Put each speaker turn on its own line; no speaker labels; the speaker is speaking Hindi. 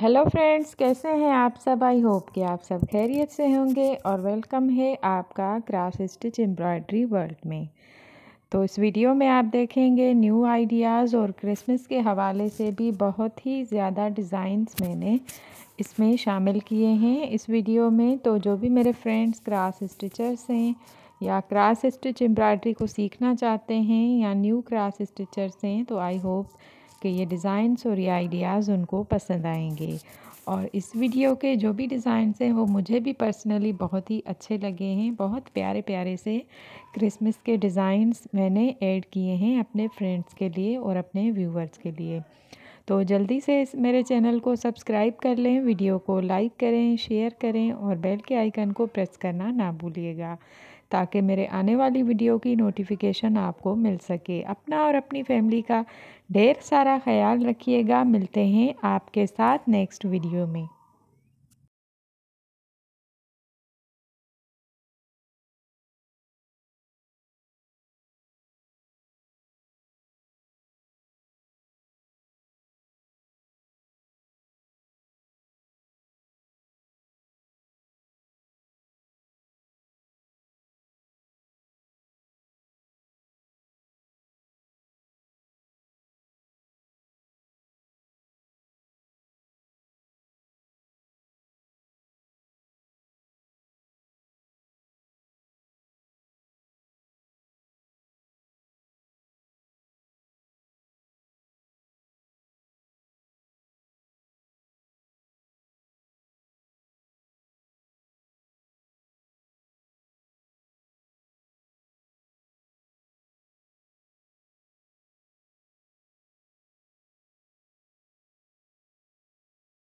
हेलो फ्रेंड्स कैसे हैं आप सब आई होप कि आप सब खैरियत से होंगे और वेलकम है आपका क्राफ्ट स्टिच एम्ब्रॉयडरी वर्ल्ड में तो इस वीडियो में आप देखेंगे न्यू आइडियाज़ और क्रिसमस के हवाले से भी बहुत ही ज़्यादा डिज़ाइंस मैंने इसमें शामिल किए हैं इस वीडियो में तो जो भी मेरे फ्रेंड्स क्रास स्टिचर्स हैं या क्रास स्टिच एम्ब्रॉयडरी को सीखना चाहते हैं या न्यू क्रास स्टिचर्स हैं तो आई होप कि ये डिज़ाइंस और ये आइडियाज़ उनको पसंद आएंगे और इस वीडियो के जो भी डिज़ाइंस हैं वो मुझे भी पर्सनली बहुत ही अच्छे लगे हैं बहुत प्यारे प्यारे से क्रिसमस के डिज़ाइंस मैंने ऐड किए हैं अपने फ्रेंड्स के लिए और अपने व्यूवर्स के लिए तो जल्दी से इस मेरे चैनल को सब्सक्राइब कर लें वीडियो को लाइक करें शेयर करें और बेल के आइकन को प्रेस करना ना भूलिएगा ताकि मेरे आने वाली वीडियो की नोटिफिकेशन आपको मिल सके अपना और अपनी फैमिली का ढेर सारा ख्याल रखिएगा मिलते हैं आपके साथ नेक्स्ट वीडियो में